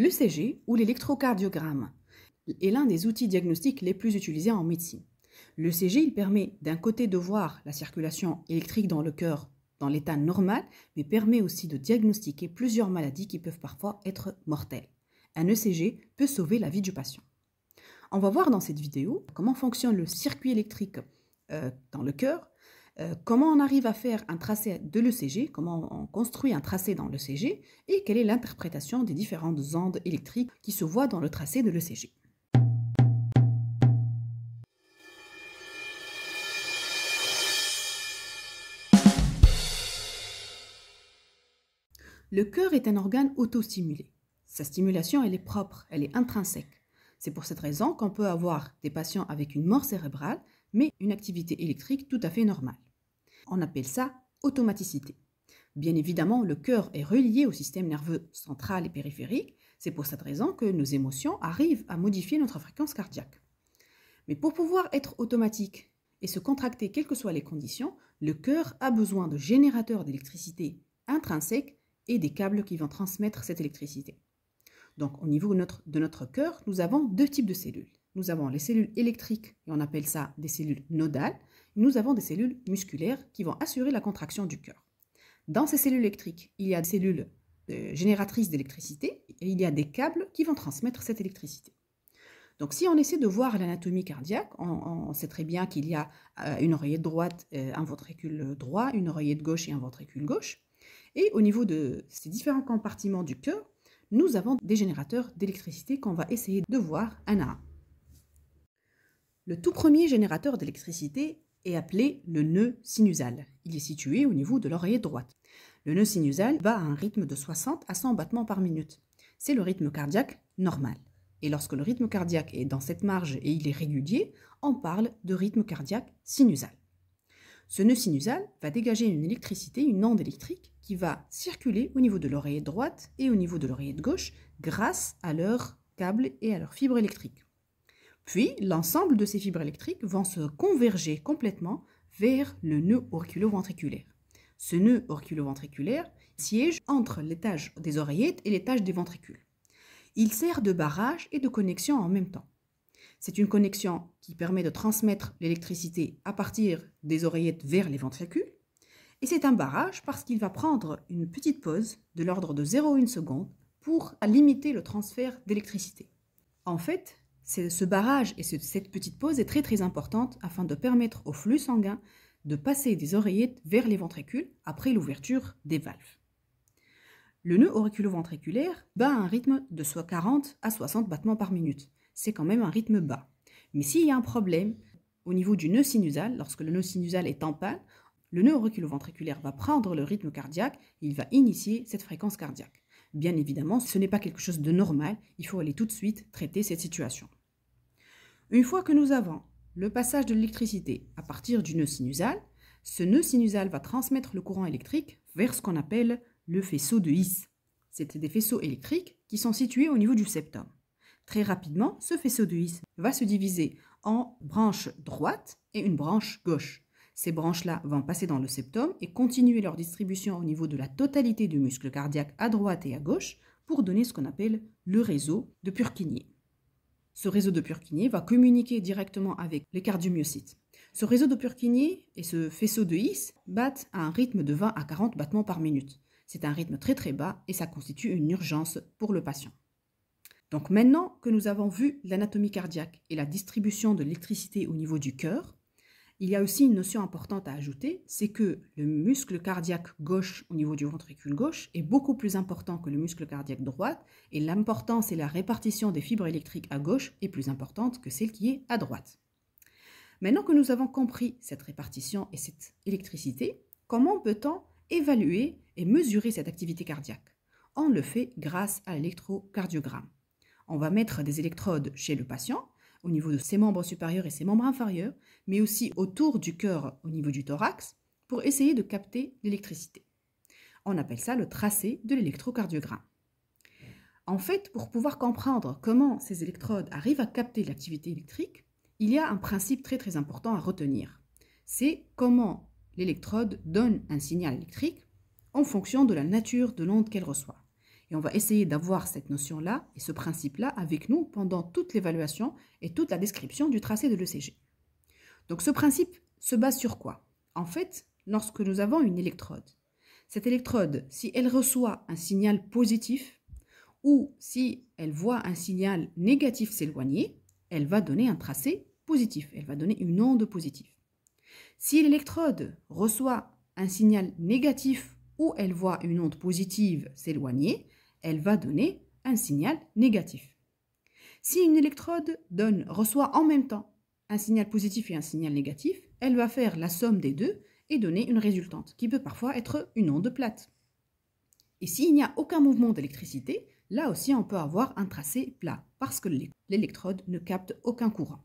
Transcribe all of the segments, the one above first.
l'ECG ou l'électrocardiogramme est l'un des outils diagnostiques les plus utilisés en médecine. L'ECG, il permet d'un côté de voir la circulation électrique dans le cœur dans l'état normal, mais permet aussi de diagnostiquer plusieurs maladies qui peuvent parfois être mortelles. Un ECG peut sauver la vie du patient. On va voir dans cette vidéo comment fonctionne le circuit électrique euh, dans le cœur euh, comment on arrive à faire un tracé de l'ECG, comment on construit un tracé dans l'ECG, et quelle est l'interprétation des différentes ondes électriques qui se voient dans le tracé de l'ECG. Le cœur est un organe auto-stimulé. Sa stimulation, elle est propre, elle est intrinsèque. C'est pour cette raison qu'on peut avoir des patients avec une mort cérébrale, mais une activité électrique tout à fait normale on appelle ça automaticité. Bien évidemment, le cœur est relié au système nerveux central et périphérique. C'est pour cette raison que nos émotions arrivent à modifier notre fréquence cardiaque. Mais pour pouvoir être automatique et se contracter quelles que soient les conditions, le cœur a besoin de générateurs d'électricité intrinsèques et des câbles qui vont transmettre cette électricité. Donc au niveau de notre cœur, nous avons deux types de cellules. Nous avons les cellules électriques, et on appelle ça des cellules nodales, nous avons des cellules musculaires qui vont assurer la contraction du cœur. Dans ces cellules électriques, il y a des cellules euh, génératrices d'électricité et il y a des câbles qui vont transmettre cette électricité. Donc si on essaie de voir l'anatomie cardiaque, on, sait très bien qu'il y a euh, une oreillette droite, euh, un ventricule droit, une oreillette gauche et un ventricule gauche. Et au niveau de ces différents compartiments du cœur, nous avons des générateurs d'électricité qu'on va essayer de voir un à un. Le tout premier générateur d'électricité est appelé le nœud sinusal. Il est situé au niveau de l'oreille droite. Le nœud sinusal bat à un rythme de 60 à 100 battements par minute. C'est le rythme cardiaque normal. Et lorsque le rythme cardiaque est dans cette marge et il est régulier, on parle de rythme cardiaque sinusal. Ce nœud sinusal va dégager une électricité, une onde électrique, qui va circuler au niveau de l'oreillette droite et au niveau de l'oreillette gauche grâce à leurs câbles et à leurs fibres électriques. Puis, l'ensemble de ces fibres électriques vont se converger complètement vers le nœud auriculo-ventriculaire. Ce nœud auriculo-ventriculaire siège entre l'étage des oreillettes et l'étage des ventricules. Il sert de barrage et de connexion en même temps. C'est une connexion qui permet de transmettre l'électricité à partir des oreillettes vers les ventricules. Et c'est un barrage parce qu'il va prendre une petite pause de l'ordre de 0,1 seconde pour limiter le transfert d'électricité. En fait, ce barrage et cette petite pause est très très importante afin de permettre au flux sanguin de passer des oreillettes vers les ventricules après l'ouverture des valves. Le nœud auriculo-ventriculaire bat à un rythme de soit 40 à 60 battements par minute. C'est quand même un rythme bas. Mais s'il y a un problème au niveau du nœud sinusal, lorsque le nœud sinusal est en panne, le nœud auriculoventriculaire va prendre le rythme cardiaque, et il va initier cette fréquence cardiaque. Bien évidemment, ce n'est pas quelque chose de normal, il faut aller tout de suite traiter cette situation. Une fois que nous avons le passage de l'électricité à partir du nœud sinusal, ce nœud sinusal va transmettre le courant électrique vers ce qu'on appelle le faisceau de His. C'est des faisceaux électriques qui sont situés au niveau du septum. Très rapidement, ce faisceau de His va se diviser en branches droite et une branche gauche. Ces branches-là vont passer dans le septum et continuer leur distribution au niveau de la totalité du muscle cardiaque à droite et à gauche pour donner ce qu'on appelle le réseau de Purkinje. Ce réseau de Purkinje va communiquer directement avec les cardiomyocytes. Ce réseau de Purkinje et ce faisceau de His battent à un rythme de 20 à 40 battements par minute. C'est un rythme très très bas et ça constitue une urgence pour le patient. Donc maintenant que nous avons vu l'anatomie cardiaque et la distribution de l'électricité au niveau du cœur, il y a aussi une notion importante à ajouter, c'est que le muscle cardiaque gauche au niveau du ventricule gauche est beaucoup plus important que le muscle cardiaque droite et l'importance et la répartition des fibres électriques à gauche est plus importante que celle qui est à droite. Maintenant que nous avons compris cette répartition et cette électricité, comment peut-on évaluer et mesurer cette activité cardiaque On le fait grâce à l'électrocardiogramme. On va mettre des électrodes chez le patient au niveau de ses membres supérieurs et ses membres inférieurs, mais aussi autour du cœur au niveau du thorax, pour essayer de capter l'électricité. On appelle ça le tracé de l'électrocardiogramme. En fait, pour pouvoir comprendre comment ces électrodes arrivent à capter l'activité électrique, il y a un principe très très important à retenir. C'est comment l'électrode donne un signal électrique en fonction de la nature de l'onde qu'elle reçoit. Et on va essayer d'avoir cette notion-là et ce principe-là avec nous pendant toute l'évaluation et toute la description du tracé de l'ECG. Donc ce principe se base sur quoi En fait, lorsque nous avons une électrode, cette électrode, si elle reçoit un signal positif ou si elle voit un signal négatif s'éloigner, elle va donner un tracé positif, elle va donner une onde positive. Si l'électrode reçoit un signal négatif ou elle voit une onde positive s'éloigner, elle va donner un signal négatif. Si une électrode donne, reçoit en même temps un signal positif et un signal négatif, elle va faire la somme des deux et donner une résultante, qui peut parfois être une onde plate. Et s'il n'y a aucun mouvement d'électricité, là aussi on peut avoir un tracé plat, parce que l'électrode ne capte aucun courant.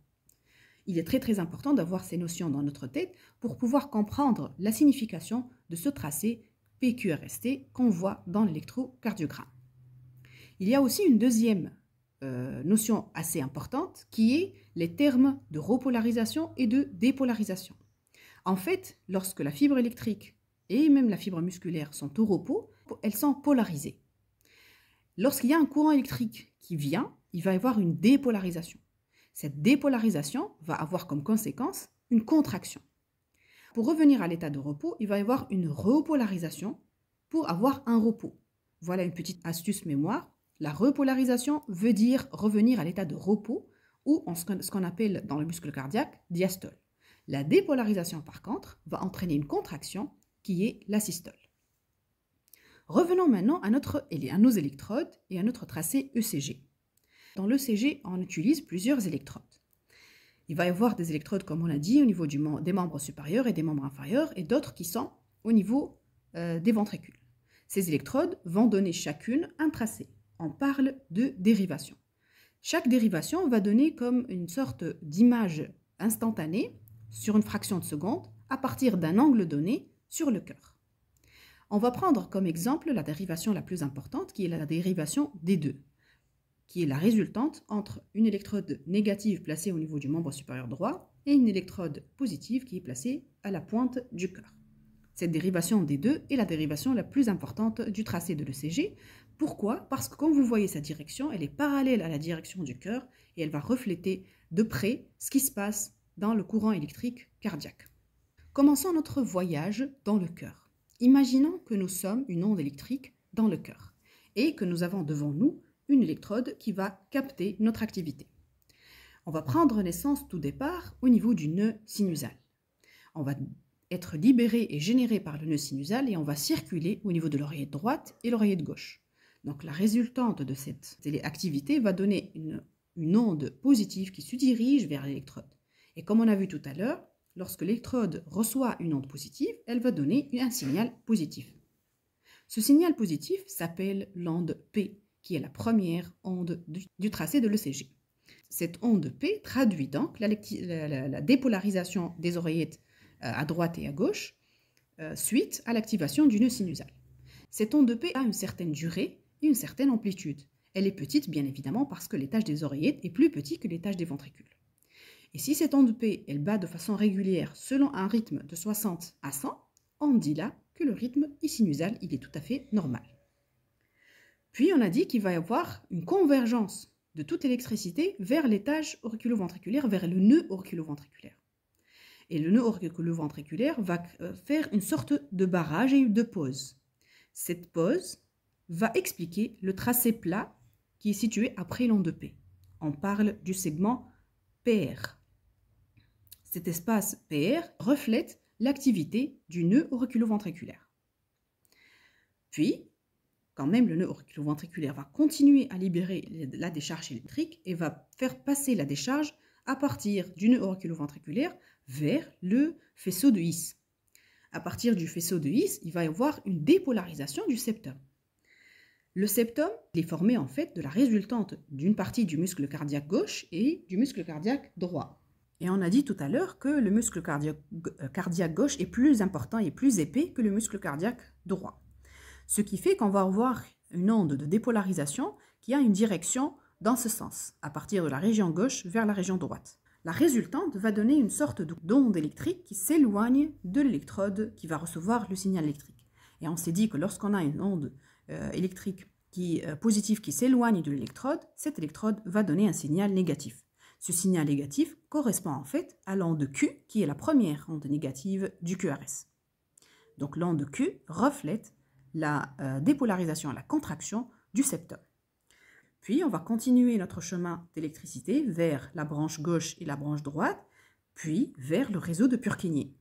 Il est très très important d'avoir ces notions dans notre tête pour pouvoir comprendre la signification de ce tracé PQRST qu'on voit dans l'électrocardiogramme. Il y a aussi une deuxième euh, notion assez importante qui est les termes de repolarisation et de dépolarisation. En fait, lorsque la fibre électrique et même la fibre musculaire sont au repos, elles sont polarisées. Lorsqu'il y a un courant électrique qui vient, il va y avoir une dépolarisation. Cette dépolarisation va avoir comme conséquence une contraction. Pour revenir à l'état de repos, il va y avoir une repolarisation pour avoir un repos. Voilà une petite astuce mémoire la repolarisation veut dire revenir à l'état de repos ou ce qu'on appelle dans le muscle cardiaque diastole. La dépolarisation, par contre, va entraîner une contraction qui est la systole. Revenons maintenant à, nos électrodes et à notre tracé ECG. Dans l'ECG, on utilise plusieurs électrodes. Il va y avoir des électrodes, comme on l'a dit, au niveau des membres supérieurs et des membres inférieurs, et d'autres qui sont au niveau euh, des ventricules. Ces électrodes vont donner chacune un tracé on parle de dérivation. Chaque dérivation va donner comme une sorte d'image instantanée sur une fraction de seconde à partir d'un angle donné sur le cœur. On va prendre comme exemple la dérivation la plus importante qui est la dérivation D2 qui est la résultante entre une électrode négative placée au niveau du membre supérieur droit et une électrode positive qui est placée à la pointe du cœur. Cette dérivation D2 est la dérivation la plus importante du tracé de l'ECG pourquoi Parce que quand vous voyez sa direction, elle est parallèle à la direction du cœur et elle va refléter de près ce qui se passe dans le courant électrique cardiaque. Commençons notre voyage dans le cœur. Imaginons que nous sommes une onde électrique dans le cœur et que nous avons devant nous une électrode qui va capter notre activité. On va prendre naissance tout départ au niveau du nœud sinusal. On va être libéré et généré par le nœud sinusal et on va circuler au niveau de l'oreillette droite et l'oreillette gauche. Donc la résultante de cette téléactivité va donner une, onde positive qui se dirige vers l'électrode. Et comme on a vu tout à l'heure, lorsque l'électrode reçoit une onde positive, elle va donner un signal positif. Ce signal positif s'appelle l'onde P, qui est la première onde du, tracé de l'ECG. Cette onde P traduit donc la, dépolarisation des oreillettes euh, à droite et à gauche euh, suite à l'activation du nœud sinusal. Cette onde P a une certaine durée une certaine amplitude. Elle est petite, bien évidemment, parce que l'étage des oreillettes est plus petit que l'étage des ventricules. Et si cette onde P, elle bat de façon régulière selon un rythme de 60 à 100, on dit là que le rythme est sinusal, il est tout à fait normal. Puis on a dit qu'il va y avoir une convergence de toute électricité vers l'étage auriculoventriculaire, vers le nœud auriculoventriculaire. Et le nœud auriculoventriculaire va euh, faire une sorte de barrage et de pause. Cette pause, va expliquer le tracé plat qui est situé après l'onde P. On parle du segment PR. Cet espace PR reflète l'activité du nœud auriculoventriculaire. Puis, quand même, le nœud auriculoventriculaire va continuer à libérer la décharge électrique et va faire passer la décharge à partir du nœud auriculoventriculaire vers le faisceau de His. À partir du faisceau de His, il va y avoir une dépolarisation du septum. Le septum est formé en fait de la résultante d'une partie du muscle cardiaque gauche et du muscle cardiaque droit. Et on a dit tout à l'heure que le muscle cardiaque, euh, cardiaque gauche est plus important et plus épais que le muscle cardiaque droit. Ce qui fait qu'on va avoir une onde de dépolarisation qui a une direction dans ce sens, à partir de la région gauche vers la région droite. La résultante va donner une sorte d'onde électrique qui s'éloigne de l'électrode qui va recevoir le signal électrique. Et on s'est dit que lorsqu'on a une onde euh, électrique qui, euh, positif qui s'éloigne de l'électrode, cette électrode va donner un signal négatif. Ce signal négatif correspond en fait à l'onde Q, qui est la première onde négative du QRS. Donc l'onde Q reflète la dépolarisation euh, dépolarisation, la contraction du septum. Puis on va continuer notre chemin d'électricité vers la branche gauche et la branche droite, puis vers le réseau de Purkinje.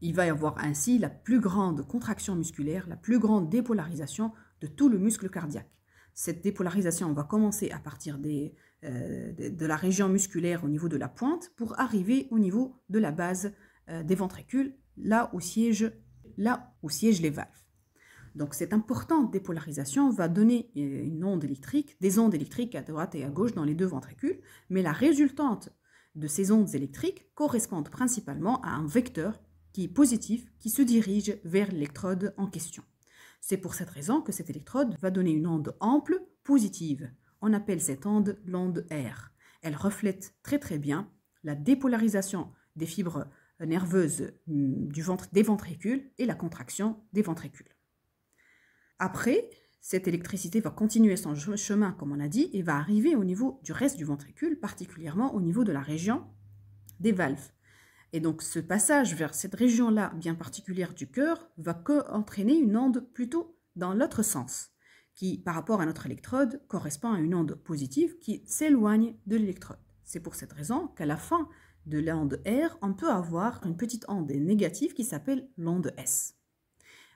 Il va y avoir ainsi la plus grande contraction musculaire, la plus grande dépolarisation de tout le muscle cardiaque. Cette dépolarisation va commencer à partir euh, de la région musculaire au niveau de la pointe pour arriver au niveau de la base euh, des ventricules, là où, siègent, là les valves. Donc cette importante dépolarisation va donner euh, une onde électrique, des ondes électriques à droite et à gauche dans les deux ventricules, mais la résultante de ces ondes électriques correspond principalement à un vecteur qui est positif, qui se dirige vers l'électrode en question. C'est pour cette raison que cette électrode va donner une onde ample positive. On appelle cette onde l'onde R. Elle reflète très très bien la dépolarisation des fibres nerveuses mm, du ventre, des ventricules et la contraction des ventricules. Après, cette électricité va continuer son chemin, comme on a dit, et va arriver au niveau du reste du ventricule, particulièrement au niveau de la région des valves. Et donc ce passage vers cette région-là bien particulière du cœur va entraîner une onde plutôt dans l'autre sens, qui par rapport à notre électrode correspond à une onde positive qui s'éloigne de l'électrode. C'est pour cette raison qu'à la fin de l'onde R, on peut avoir une petite onde négative qui s'appelle l'onde S.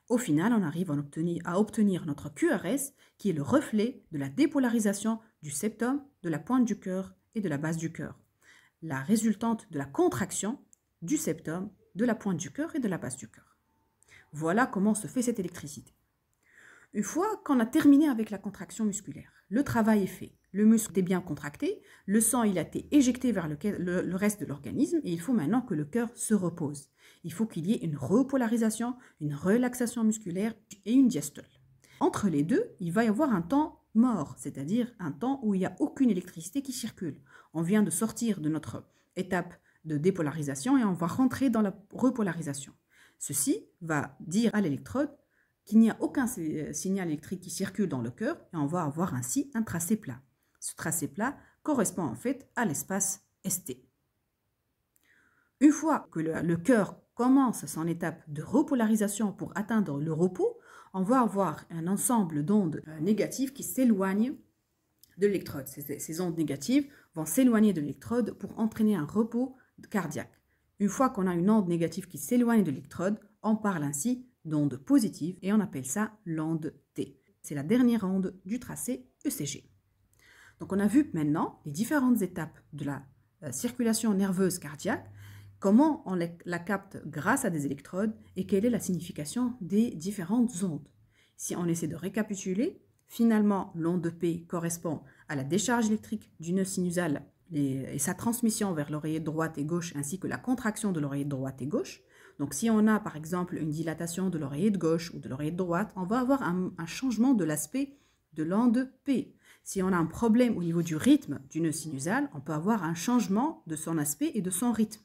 Au final, on arrive à obtenir, notre QRS qui est le reflet de la dépolarisation du septum, de la pointe du cœur et de la base du cœur. La résultante de la contraction du septum, de la pointe du cœur et de la base du cœur. Voilà comment se fait cette électricité. Une fois qu'on a terminé avec la contraction musculaire, le travail est fait. Le muscle est bien contracté, le sang il a été éjecté vers le, reste de l'organisme et il faut maintenant que le cœur se repose. Il faut qu'il y ait une repolarisation, une relaxation musculaire et une diastole. Entre les deux, il va y avoir un temps mort, c'est-à-dire un temps où il n'y a aucune électricité qui circule. On vient de sortir de notre étape de dépolarisation et on va rentrer dans la repolarisation. Ceci va dire à l'électrode qu'il n'y a aucun euh, signal électrique qui circule dans le cœur et on va avoir ainsi un tracé plat. Ce tracé plat correspond en fait à l'espace ST. Une fois que le, cœur commence son étape de repolarisation pour atteindre le repos, on va avoir un ensemble d'ondes euh, négatives qui s'éloignent de l'électrode. ces ondes négatives vont s'éloigner de l'électrode pour entraîner un repos cardiaque. Une fois qu'on a une onde négative qui s'éloigne de l'électrode, on parle ainsi d'onde positive et on appelle ça l'onde T. C'est la dernière onde du tracé ECG. Donc on a vu maintenant les différentes étapes de la euh, circulation nerveuse cardiaque, comment on la capte grâce à des électrodes et quelle est la signification des différentes ondes. Si on essaie de récapituler, finalement l'onde P correspond à la décharge électrique du nœud sinusal et sa transmission vers l'oreiller droite et gauche ainsi que la contraction de l'oreiller droite et gauche. Donc si on a par exemple une dilatation de l'oreiller de gauche ou de l'oreiller droite, on va avoir un, changement de l'aspect de l'onde P. Si on a un problème au niveau du rythme du nœud sinusal, on peut avoir un changement de son aspect et de son rythme.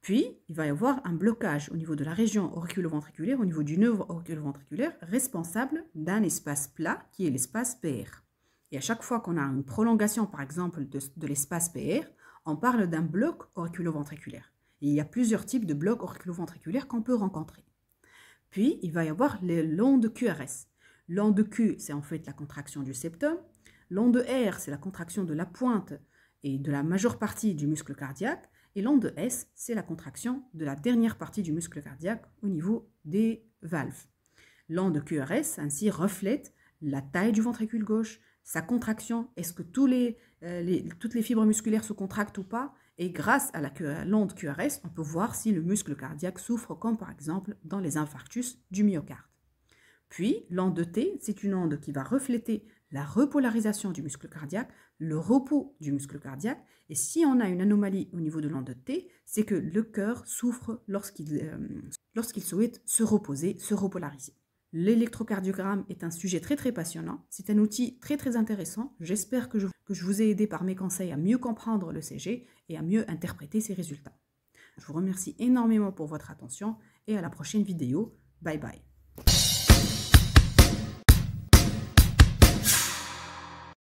Puis, il va y avoir un blocage au niveau de la région auriculo-ventriculaire, au niveau du nœud auriculo-ventriculaire, responsable d'un espace plat qui est l'espace PR. Et à chaque fois qu'on a une prolongation, par exemple, de, l'espace PR, on parle d'un bloc auriculo-ventriculaire. il y a plusieurs types de blocs auriculo-ventriculaires qu'on peut rencontrer. Puis, il va y avoir les l'onde QRS. L'onde Q, c'est en fait la contraction du septum. L'onde R, c'est la contraction de la pointe et de la majeure partie du muscle cardiaque. Et l'onde S, c'est la contraction de la dernière partie du muscle cardiaque au niveau des valves. L'onde QRS ainsi reflète la taille du ventricule gauche, sa contraction, est-ce que euh, toutes les fibres musculaires se contractent ou pas Et grâce à l'onde QRS, on peut voir si le muscle cardiaque souffre, comme par exemple dans les infarctus du myocarde. Puis, l'onde T, c'est une onde qui va refléter la repolarisation du muscle cardiaque, le repos du muscle cardiaque. Et si on a une anomalie au niveau de l'onde T, c'est que le cœur souffre lorsqu'il euh, souhaite se reposer, se repolariser. L'électrocardiogramme est un sujet très très passionnant, c'est un outil très très intéressant. J'espère que je, que je vous ai aidé par mes conseils à mieux comprendre le CG et à mieux interpréter ses résultats. Je vous remercie énormément pour votre attention et à la prochaine vidéo. Bye bye